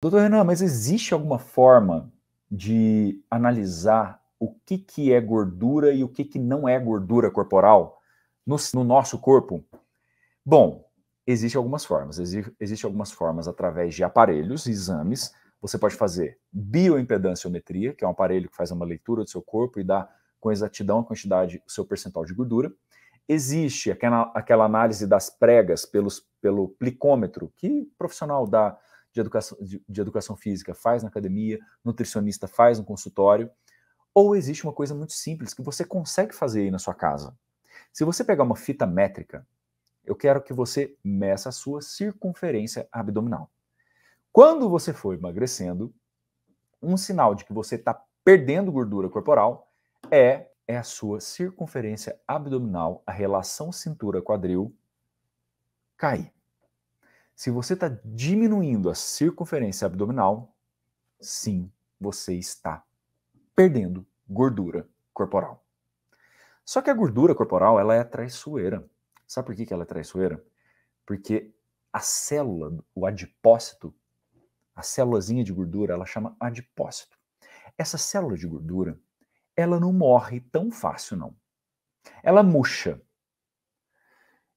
Doutor Renan, mas existe alguma forma de analisar o que, que é gordura e o que, que não é gordura corporal no, no nosso corpo? Bom, existem algumas formas. Existem algumas formas através de aparelhos, exames. Você pode fazer bioimpedanciometria, que é um aparelho que faz uma leitura do seu corpo e dá com exatidão a quantidade, o seu percentual de gordura. Existe aquela, aquela análise das pregas pelos, pelo plicômetro, que profissional dá de educação, de, de educação física faz na academia, nutricionista faz no consultório, ou existe uma coisa muito simples que você consegue fazer aí na sua casa. Se você pegar uma fita métrica, eu quero que você meça a sua circunferência abdominal. Quando você for emagrecendo, um sinal de que você está perdendo gordura corporal é, é a sua circunferência abdominal, a relação cintura-quadril cair. Se você está diminuindo a circunferência abdominal, sim, você está perdendo gordura corporal. Só que a gordura corporal ela é traiçoeira. Sabe por que, que ela é traiçoeira? Porque a célula, o adipócito, a célulazinha de gordura, ela chama adipócito. Essa célula de gordura, ela não morre tão fácil, não. Ela murcha,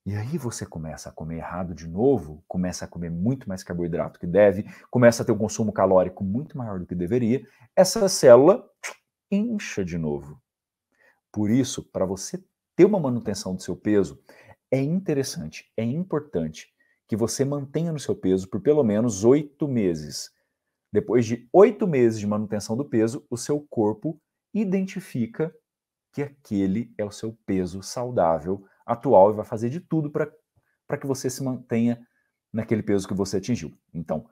e aí você começa a comer errado de novo, começa a comer muito mais carboidrato que deve, começa a ter um consumo calórico muito maior do que deveria, essa célula incha de novo. Por isso, para você ter uma manutenção do seu peso, é interessante, é importante que você mantenha no seu peso por pelo menos oito meses. Depois de oito meses de manutenção do peso, o seu corpo identifica que aquele é o seu peso saudável atual e vai fazer de tudo para que você se mantenha naquele peso que você atingiu. Então,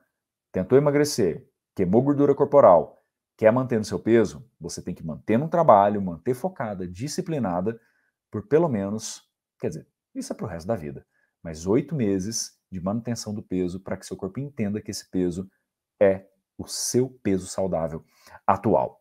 tentou emagrecer, queimou gordura corporal, quer manter no seu peso, você tem que manter um trabalho, manter focada, disciplinada, por pelo menos, quer dizer, isso é para o resto da vida, mas oito meses de manutenção do peso para que seu corpo entenda que esse peso é o seu peso saudável atual.